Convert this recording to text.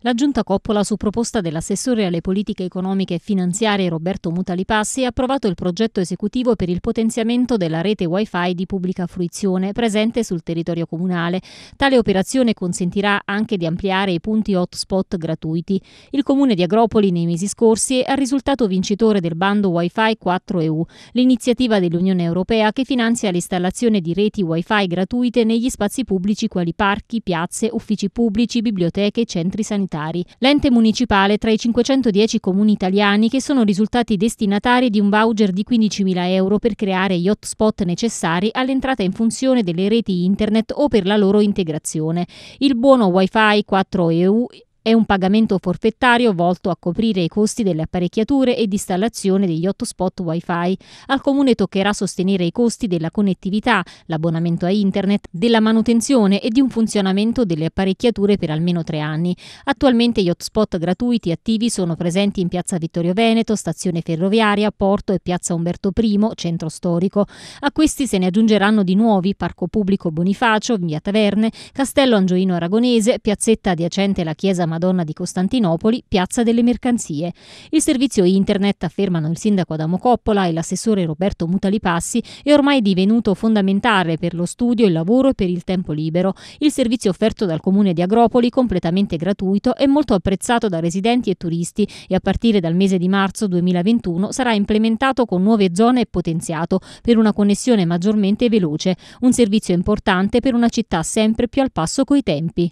La giunta Coppola, su proposta dell'assessore alle politiche economiche e finanziarie Roberto Mutalipassi, ha approvato il progetto esecutivo per il potenziamento della rete Wi-Fi di pubblica fruizione presente sul territorio comunale. Tale operazione consentirà anche di ampliare i punti hotspot gratuiti. Il comune di Agropoli nei mesi scorsi ha risultato vincitore del bando Wi-Fi 4EU, l'iniziativa dell'Unione Europea che finanzia l'installazione di reti Wi-Fi gratuite negli spazi pubblici quali parchi, piazze, uffici pubblici, biblioteche, e centri sanitari parlamentari. L'ente municipale tra i 510 comuni italiani che sono risultati destinatari di un voucher di 15.000 euro per creare gli hotspot necessari all'entrata in funzione delle reti internet o per la loro integrazione. Il buono wifi 4 EU è un pagamento forfettario volto a coprire i costi delle apparecchiature e di installazione degli hotspot Wi-Fi. Al comune toccherà sostenere i costi della connettività, l'abbonamento a internet, della manutenzione e di un funzionamento delle apparecchiature per almeno tre anni. Attualmente gli hotspot gratuiti attivi sono presenti in Piazza Vittorio Veneto, Stazione Ferroviaria, Porto e Piazza Umberto I, centro storico. A questi se ne aggiungeranno di nuovi Parco Pubblico Bonifacio, Via Taverne, Castello Angioino Aragonese, piazzetta adiacente alla Chiesa Madonna Madonna di Costantinopoli, Piazza delle Mercanzie. Il servizio internet, affermano il sindaco Adamo Coppola e l'assessore Roberto Mutalipassi, è ormai divenuto fondamentale per lo studio, il lavoro e per il tempo libero. Il servizio offerto dal comune di Agropoli, completamente gratuito, è molto apprezzato da residenti e turisti e a partire dal mese di marzo 2021 sarà implementato con nuove zone e potenziato per una connessione maggiormente veloce, un servizio importante per una città sempre più al passo coi tempi.